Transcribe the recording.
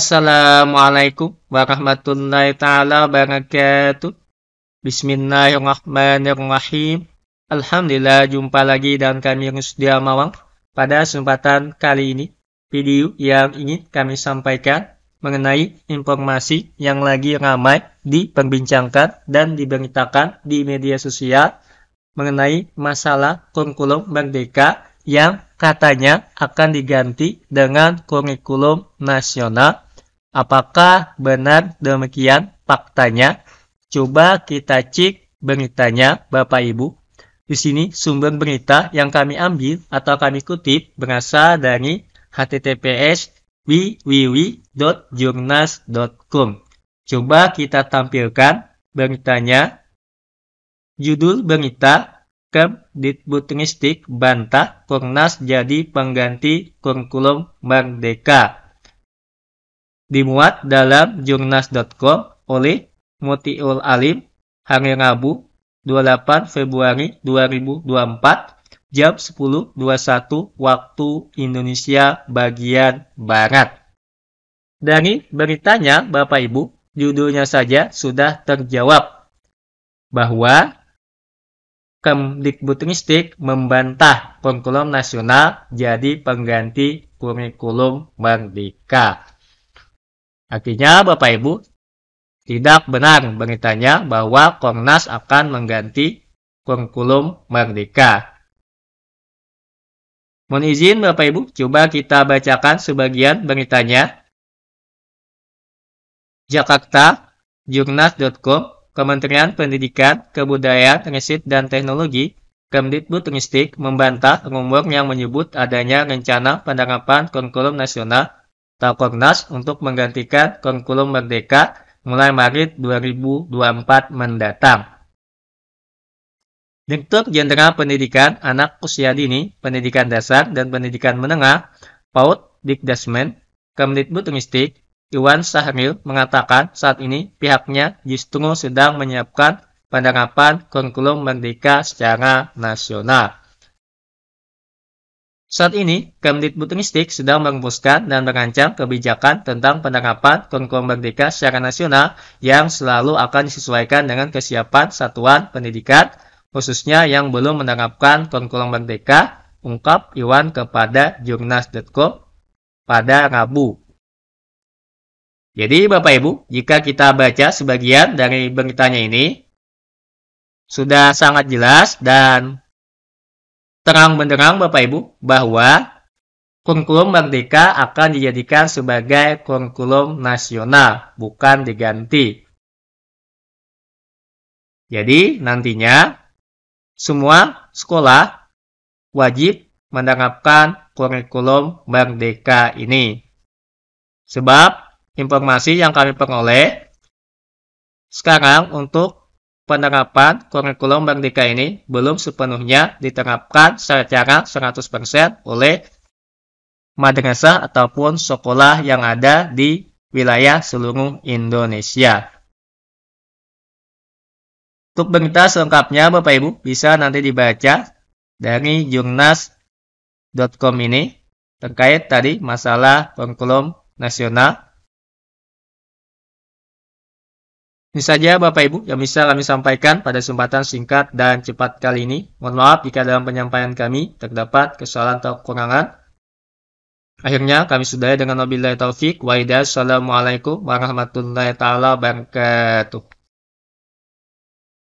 Assalamualaikum warahmatullahi taala wabarakatuh. Bismillahirrahmanirrahim. Alhamdulillah jumpa lagi dan kami yang sudah Mawang. Pada kesempatan kali ini, video yang ingin kami sampaikan mengenai informasi yang lagi ramai diperbincangkan dan diberitakan di media sosial mengenai masalah kurikulum merdeka yang katanya akan diganti dengan kurikulum nasional Apakah benar demikian faktanya? Coba kita cek beritanya, Bapak Ibu. Di sini sumber berita yang kami ambil atau kami kutip berasal dari https wwwjurnascom Coba kita tampilkan beritanya. Judul berita Kemdikbudristik bantah Komnas jadi pengganti kurikulum Merdeka dimuat dalam jurnas.com oleh Mutiul Alim hari Rabu 28 Februari 2024 jam 10.21 waktu Indonesia bagian Barat. Dari beritanya Bapak Ibu, judulnya saja sudah terjawab bahwa Kemdikbudristik membantah kurikulum nasional jadi pengganti kurikulum merdeka. Artinya, Bapak Ibu, tidak benar beritanya bahwa Komnas akan mengganti kurikulum Merdeka. Mohon izin Bapak Ibu, coba kita bacakan sebagian beritanya. Jakarta, jurnas.com, Kementerian Pendidikan, Kebudayaan, Riset, dan Teknologi, Kemdikbud Ristik membantah rumor yang menyebut adanya rencana penerapan kurikulum nasional Takornas untuk menggantikan Konkulum Merdeka mulai Maret 2024 mendatang. Direktur Jenderal Pendidikan Anak Usia Dini, Pendidikan Dasar dan Pendidikan Menengah, PAUD Dikdasmen, Mistik, Iwan Sahril mengatakan saat ini pihaknya justru sedang menyiapkan penerapan kurikulum merdeka secara nasional. Saat ini, Kemdikbudristik sedang merumuskan dan merancang kebijakan tentang penerapan kurikulum merdeka secara nasional yang selalu akan disesuaikan dengan kesiapan satuan pendidikan, khususnya yang belum menerapkan kurikulum merdeka, ungkap Iwan kepada jurnas.com pada Rabu. Jadi Bapak Ibu, jika kita baca sebagian dari beritanya ini, sudah sangat jelas dan terang benderang Bapak Ibu bahwa kurikulum merdeka akan dijadikan sebagai kurikulum nasional, bukan diganti. Jadi nantinya semua sekolah wajib menerapkan kurikulum merdeka ini. Sebab informasi yang kami peroleh sekarang untuk penerapan kurikulum Merdeka ini belum sepenuhnya diterapkan secara 100% oleh madrasah ataupun sekolah yang ada di wilayah seluruh Indonesia. Untuk berita selengkapnya Bapak Ibu bisa nanti dibaca dari jurnas.com ini terkait tadi masalah kurikulum nasional Ini saja Bapak Ibu yang bisa kami sampaikan pada kesempatan singkat dan cepat kali ini. Mohon maaf jika dalam penyampaian kami terdapat kesalahan atau kekurangan. Akhirnya kami sudah dengan wabillahi taufik Waidah. Assalamualaikum warahmatullahi taala wabarakatuh.